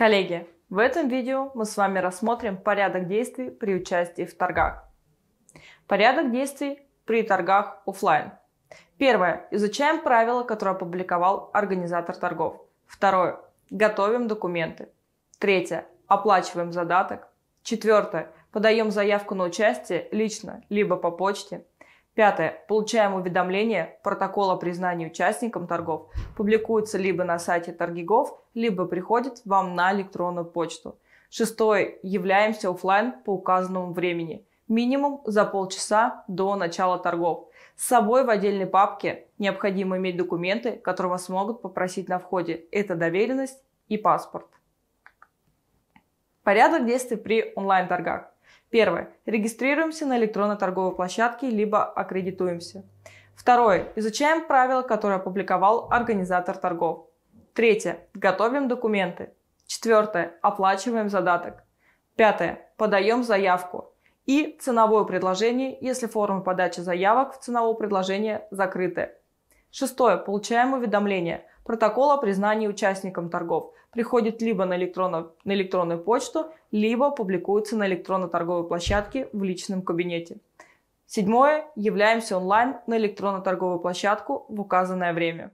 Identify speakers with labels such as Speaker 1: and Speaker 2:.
Speaker 1: Коллеги, в этом видео мы с вами рассмотрим порядок действий при участии в торгах. Порядок действий при торгах офлайн. Первое. Изучаем правила, которые опубликовал организатор торгов. Второе. Готовим документы. Третье. Оплачиваем задаток. Четвертое. Подаем заявку на участие лично, либо по почте. Пятое. Получаем уведомление протокола признания участником торгов. Публикуется либо на сайте торгигов, либо приходит вам на электронную почту. Шестое. Являемся офлайн по указанному времени. Минимум за полчаса до начала торгов. С собой в отдельной папке необходимо иметь документы, которые вас могут попросить на входе. Это доверенность и паспорт. Порядок действий при онлайн-торгах. Первое. Регистрируемся на электронной торговой площадке, либо аккредитуемся. Второе. Изучаем правила, которые опубликовал организатор торгов. Третье. Готовим документы. Четвертое. Оплачиваем задаток. Пятое. Подаем заявку. И ценовое предложение, если формы подачи заявок в ценовое предложение закрыты. Шестое. Получаем уведомление. Протокол о признании участником торгов приходит либо на, электронно, на электронную почту, либо публикуется на электронно-торговой площадке в личном кабинете. Седьмое. Являемся онлайн на электронно-торговую площадку в указанное время.